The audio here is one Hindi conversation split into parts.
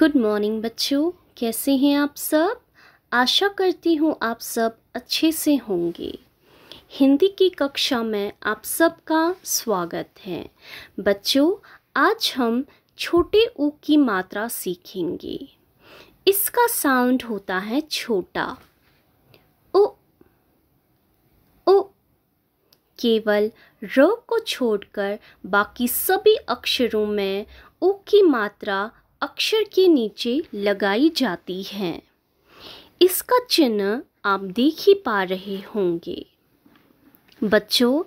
गुड मॉर्निंग बच्चों कैसे हैं आप सब आशा करती हूँ आप सब अच्छे से होंगे हिंदी की कक्षा में आप सबका स्वागत है बच्चों आज हम छोटे ऊ की मात्रा सीखेंगे इसका साउंड होता है छोटा ओ ओ केवल र को छोड़कर बाकी सभी अक्षरों में ऊ की मात्रा अक्षर के नीचे लगाई जाती हैं इसका चिन्ह आप देख ही पा रहे होंगे बच्चों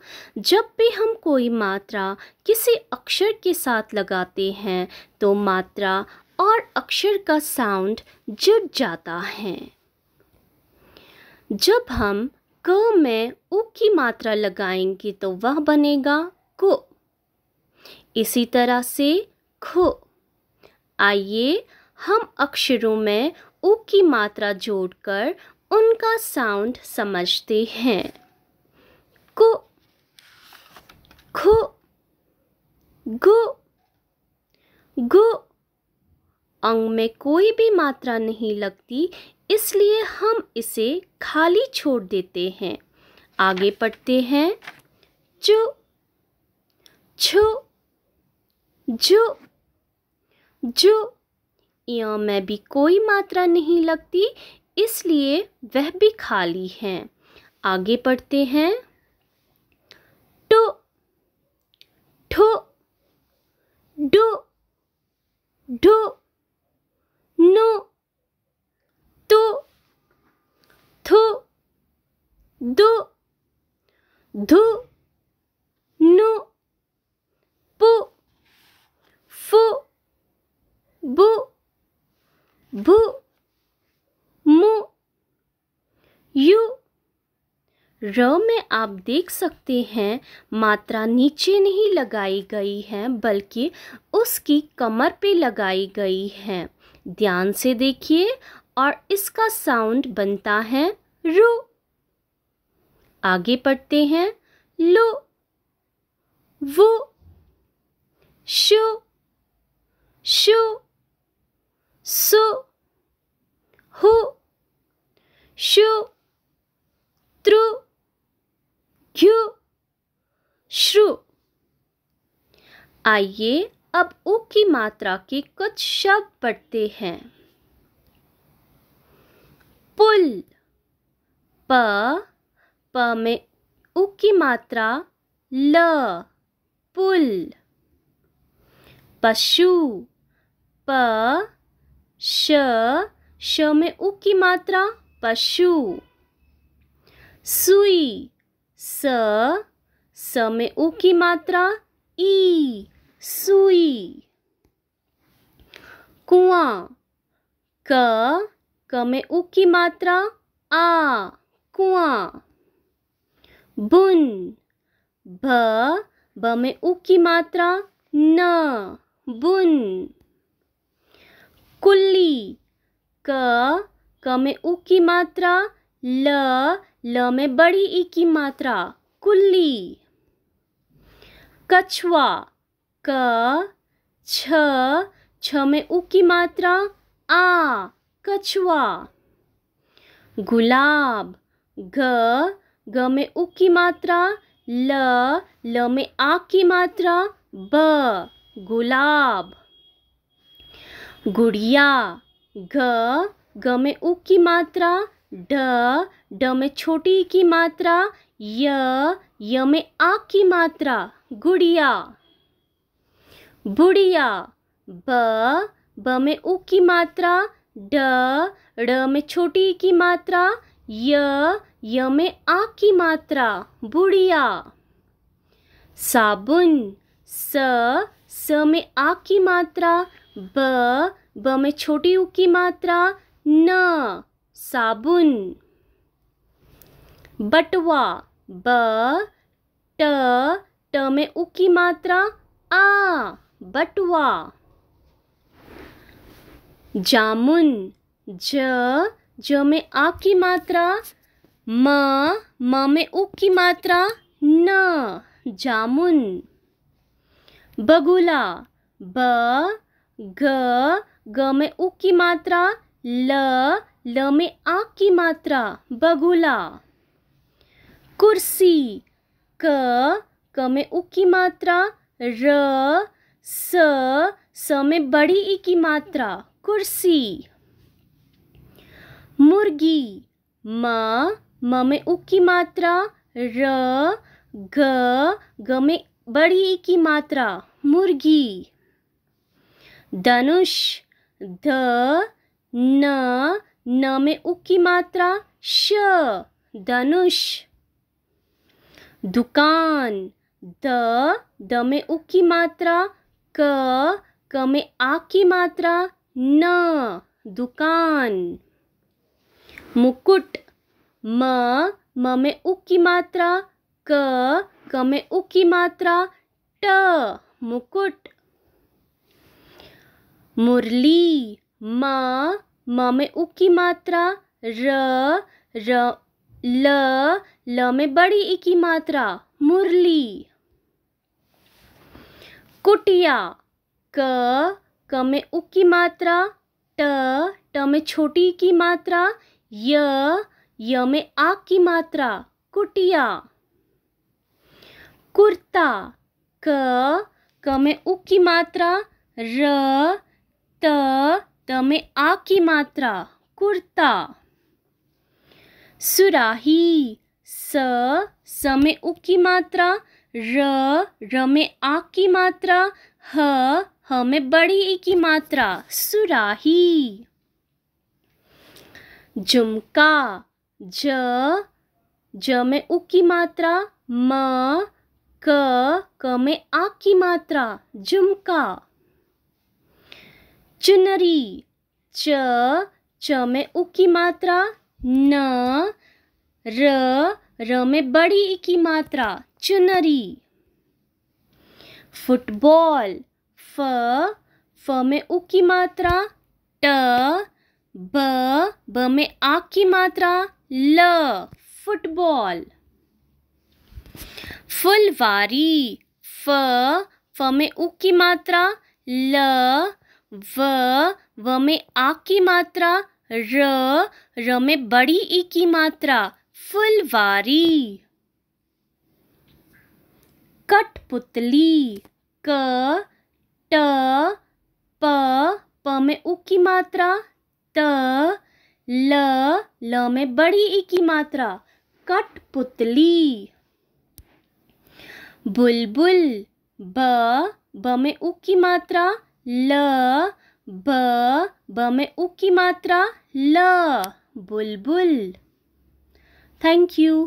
जब भी हम कोई मात्रा किसी अक्षर के साथ लगाते हैं तो मात्रा और अक्षर का साउंड जुट जाता है जब हम क में उ की मात्रा लगाएंगे तो वह बनेगा को इसी तरह से खो आइए हम अक्षरों में उ की मात्रा जोड़कर उनका साउंड समझते हैं कु खु गु गु अंग में कोई भी मात्रा नहीं लगती इसलिए हम इसे खाली छोड़ देते हैं आगे पढ़ते हैं चु छु जु जो य में भी कोई मात्रा नहीं लगती इसलिए वह भी खाली हैं आगे पढ़ते हैं टो ठो डो ढो नो तो थो दो धू भू मु यू र में आप देख सकते हैं मात्रा नीचे नहीं लगाई गई है बल्कि उसकी कमर पे लगाई गई है ध्यान से देखिए और इसका साउंड बनता है रु आगे पढ़ते हैं लो वो शो शो सो शु त्रु घ्यु श्रु आइए अब उ की मात्रा के कुछ शब्द पढ़ते हैं पुल प प में उ की मात्रा ल पुल पशु प श श में उ की मात्रा पशु सुई स स में ऊ की मात्रा ई सुई कुआ क क में ऊ की मात्रा आ कुआ बुन भ ब में ऊ की मात्रा न बुन कुल्ली क क में उ की मात्रा ल ल में बड़ी ई की मात्रा कुल्ली कछुआ क छ छ में उ की मात्रा आ कछुआ गुलाब ग ग में उ की मात्रा ल ल में आ की मात्रा ब गुलाब गुड़िया घ ग में उ की मात्रा ड ड में छोटी की मात्रा य य में आ की मात्रा गुड़िया बुढ़िया ब ब में उ की मात्रा ड ड में छोटी की मात्रा य य में आ की मात्रा बुढ़िया साबुन स स में आ की मात्रा ब ब में छोटी उ की मात्रा न साबुन बटवा ब ट ट में उ की मात्रा आ बटवा जामुन ज ज में आ की मात्रा म म में उ की मात्रा न जामुन बगुला ब ग ग में उ की मात्रा ल ल में आँख की मात्रा बगुला कुर्सी क क में उ की मात्रा र स स में बड़ी ई की मात्रा कुर्सी मुर्गी म म में उ की मात्रा र ग ग में बड़ी ई की मात्रा मुर्गी धनुष ध न न में उ की मात्रा श धनुष दुकान द द में उ की मात्रा क क में आ की मात्रा न दुकान मुकुट म म में उ की मात्रा क क में उ की मात्रा ट मुकुट मुरली म म में उ की मात्रा र र ल ल में बड़ी ई की मात्रा मुरली कुटिया क क में उ की मात्रा ट ट में छोटी की मात्रा य य में आ की मात्रा कुटिया कुर्ता क क में उ की मात्रा र त त में आ की मात्रा कुर्ता सुराही स स में उ की मात्रा र र में आ की मात्रा ह ह में बड़ी ई की मात्रा सुराही झुमका ज ज में उ की मात्रा म क क में आ की मात्रा झुमका चुनरी च च में उ की मात्रा न र र में बड़ी ई की मात्रा चुनरी फुटबॉल फ फ में उ की मात्रा ट ब ब में आ की मात्रा ल फुटबॉल फुलवारी फ फ में उ की मात्रा ल व व में आ की मात्रा र र में बड़ी ई की मात्रा फुलवारी कठपुतली क ट प प में उ की मात्रा त ल ल में बड़ी ई की मात्रा कठपुतली बुलबुल ब ब में उ की मात्रा ल ब ब में उ की मात्रा ल बुलबुल थैंक यू